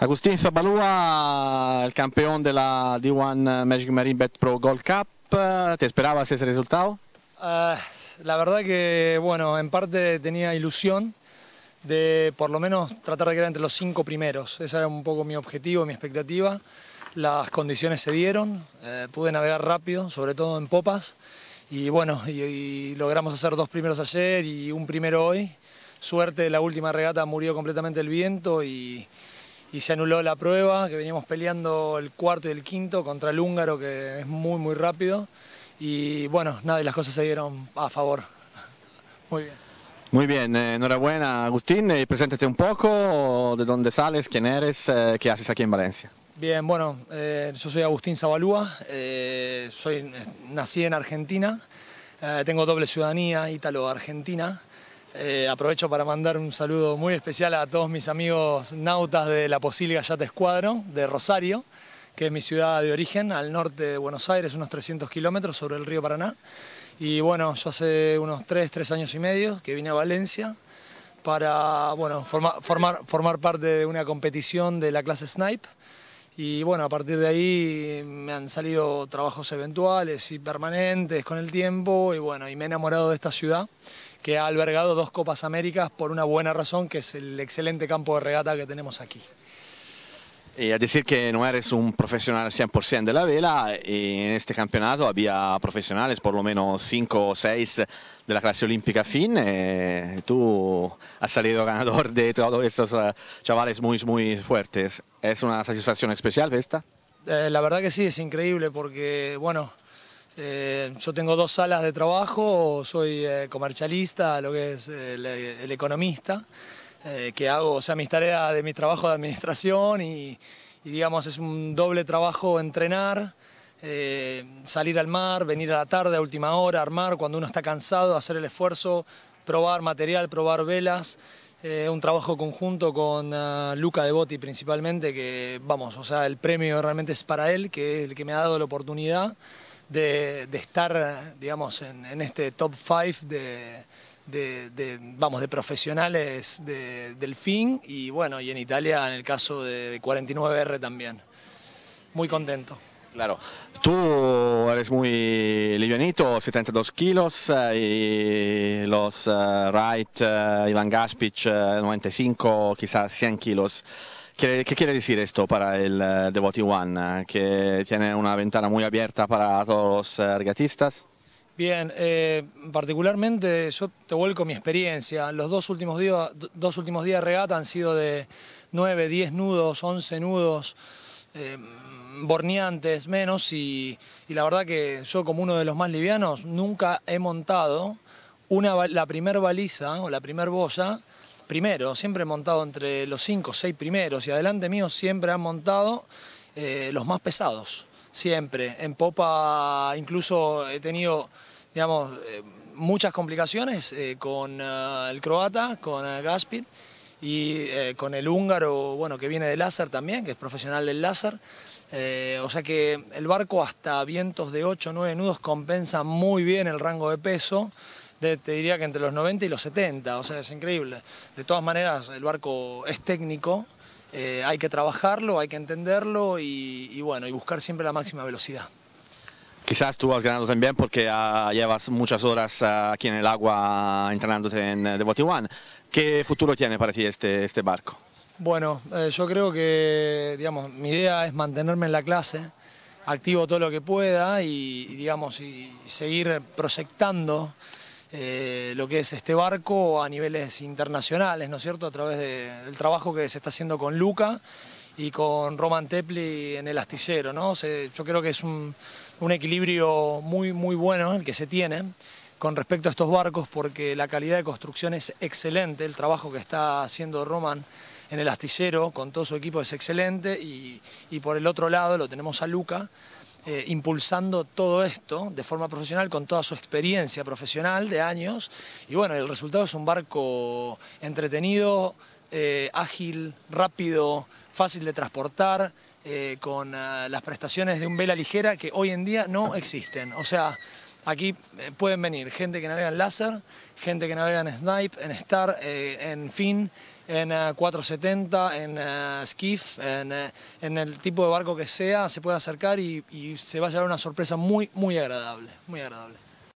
Agustín Zabalúa, el campeón de la D1 eh, Magic Marine Bet Pro Gold Cup, eh, ¿te esperabas ese resultado? Eh, la verdad que, bueno, en parte tenía ilusión de por lo menos tratar de quedar entre los cinco primeros. Ese era un poco mi objetivo, mi expectativa. Las condiciones se dieron, pude navegar rápido, sobre todo en popas. Y bueno, y logramos hacer dos primeros ayer y un primero hoy. Suerte, la última regata murió completamente el viento y y se anuló la prueba, que veníamos peleando el cuarto y el quinto contra el húngaro, que es muy, muy rápido. Y bueno, nada, y las cosas se dieron a favor. Muy bien. Muy bien, eh, enhorabuena Agustín, eh, preséntate un poco, de dónde sales, quién eres, eh, qué haces aquí en Valencia. Bien, bueno, yo soy Agustín Zabalúa, soy, nací en Argentina, tengo doble ciudadanía ítalo-argentina, eh, aprovecho para mandar un saludo muy especial a todos mis amigos nautas de la Posil Gallata Escuadro de Rosario, que es mi ciudad de origen, al norte de Buenos Aires, unos 300 kilómetros sobre el río Paraná. Y bueno, yo hace unos 3, 3 años y medio que vine a Valencia para formar parte de una competición de la clase Snipe y bueno, a partir de ahí mm, me han salido trabajos eventuales y permanentes con el tiempo y bueno, y me he enamorado de esta ciudad que ha albergado dos Copas Américas por una buena razón, que es el excelente campo de regata que tenemos aquí. Y eh, a decir que no eres un profesional 100% de la vela, y eh, en este campeonato había profesionales, por lo menos 5 o 6 de la clase olímpica fin. Y eh, tú has salido ganador de todos estos chavales muy, muy fuertes. ¿Es una satisfacción especial esta? la verdad que sí, es increíble porque, bueno, yo tengo dos salas de trabajo, soy comercialista, lo que es el economista. Eh, que hago, o sea, mis tareas de mi trabajo de administración y, digamos es un doble trabajo entrenar, eh, salir al mar, venir a la tarde a última hora, armar cuando uno está cansado, hacer el esfuerzo, probar material, probar velas. Eh, un trabajo conjunto con Luca Devoti principalmente, que vamos, o sea, el premio realmente es para él, que es el que me ha dado la oportunidad de, estar, digamos, en, en este top five de, de, vamos, de profesionales del fin y bueno, y en Italia en el caso de 49R también. Muy contento. Claro, tú eres muy livianito, 72 kilos eh, y los eh, Wright, eh, Ivan Gaspic, 95, quizás 100 kilos. ¿Qué, quiere decir esto para el Devotee One? ¿Que tiene una ventana muy abierta para todos los regatistas? Bien, eh, particularmente yo te vuelco mi experiencia. Los dos últimos días, dos últimos días de regata han sido de 9, 10 nudos, 11 nudos, eh, borneantes menos y, la verdad que yo como uno de los más livianos nunca he montado una, la primer baliza o la primer boya primero, siempre he montado entre los 5 o 6 primeros y adelante mío siempre han montado eh, los más pesados siempre. En popa incluso he tenido, eh, muchas complicaciones eh, con eh, el croata, con Gaspit y con el húngaro, bueno, que viene de láser también, que es profesional del láser. o sea que el barco hasta vientos de 8 o 9 nudos compensa muy bien el rango de peso. te diría que entre los 90 y los 70, o sea, es increíble. De todas maneras, el barco es técnico, eh, hay que trabajarlo, hay que entenderlo y, bueno, y buscar siempre la máxima velocidad. Quizás tú has ganado también porque ah, llevas muchas horas ah, aquí en el agua ah, entrenándote en eh, The One. ¿Qué futuro tiene para ti este, este barco? Bueno, eh, yo creo que, digamos, mi idea es mantenerme en la clase, activo todo lo que pueda y, digamos, y seguir proyectando eh, lo que es este barco a niveles internacionales, ¿no es cierto?, a través del trabajo que se está haciendo con Luca y con Roman Tepli en el astillero, ¿no? yo creo que es un, equilibrio muy, muy bueno el que se tiene con respecto a estos barcos porque la calidad de construcción es excelente, el trabajo que está haciendo Roman en el astillero con todo su equipo es excelente y por el otro lado lo tenemos a Luca eh, impulsando todo esto de forma profesional con toda su experiencia profesional de años. Y bueno, el resultado es un barco entretenido, eh, ágil, rápido, fácil de transportar, eh, con las prestaciones de un vela ligera que hoy en día no existen. O sea, aquí pueden venir gente que navega en láser, gente que navega en snipe, en star, en fin en 470, eh, en eh, skiff, eh, en, el tipo de barco que sea, se puede acercar y, se va a llevar una sorpresa muy, muy agradable, muy agradable.